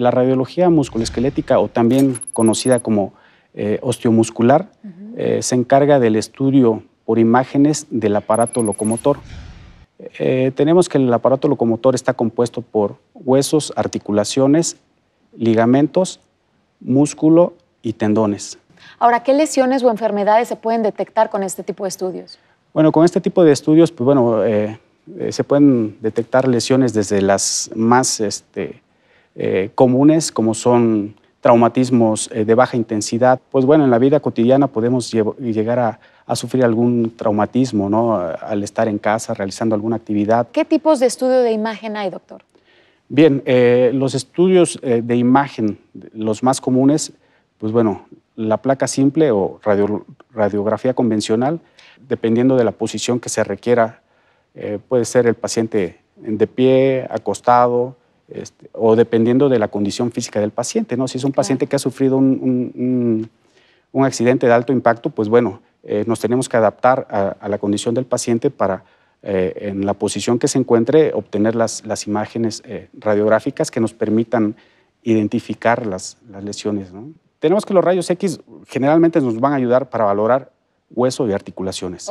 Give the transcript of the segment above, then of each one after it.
La radiología musculoesquelética, o también conocida como eh, osteomuscular, eh, se encarga del estudio por imágenes del aparato locomotor. Eh, tenemos que el aparato locomotor está compuesto por huesos, articulaciones, ligamentos, músculo y tendones. Ahora, ¿qué lesiones o enfermedades se pueden detectar con este tipo de estudios? Bueno, con este tipo de estudios, pues bueno, se pueden detectar lesiones desde las más este, eh, comunes como son traumatismos eh, de baja intensidad, pues bueno, en la vida cotidiana podemos llegar a, sufrir algún traumatismo, Al estar en casa realizando alguna actividad. ¿Qué tipos de estudio de imagen hay, doctor? Bien, eh, los estudios de imagen, los más comunes, pues bueno, la placa simple o radiografía convencional, dependiendo de la posición que se requiera, puede ser el paciente de pie, acostado, este, o dependiendo de la condición física del paciente. ¿no? Si es un paciente que ha sufrido un, accidente de alto impacto, pues bueno, eh, nos tenemos que adaptar a, la condición del paciente para, eh, en la posición que se encuentre, obtener las, imágenes eh, radiográficas que nos permitan identificar las, las lesiones. Tenemos que los rayos X generalmente nos van a ayudar para valorar hueso y articulaciones.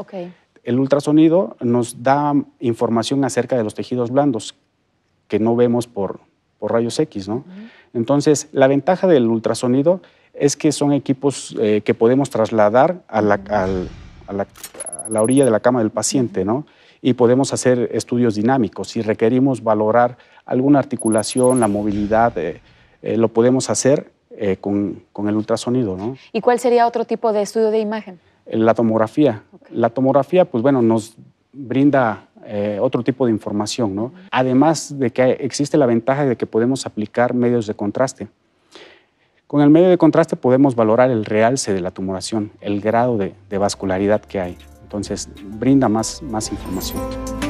El ultrasonido nos da información acerca de los tejidos blandos, que no vemos por, por rayos X, ¿no? Entonces, la ventaja del ultrasonido es que son equipos eh, que podemos trasladar a la, a, la, orilla de la cama del paciente, ¿no? Y podemos hacer estudios dinámicos. Si requerimos valorar alguna articulación, la movilidad, eh, eh, lo podemos hacer con, con, el ultrasonido, ¿no? ¿Y cuál sería otro tipo de estudio de imagen? La tomografía. La tomografía, pues bueno, nos brinda eh, otro tipo de información. ¿no? Además de que existe la ventaja de que podemos aplicar medios de contraste. Con el medio de contraste podemos valorar el realce de la tumoración, el grado de, vascularidad que hay. Entonces, brinda más información.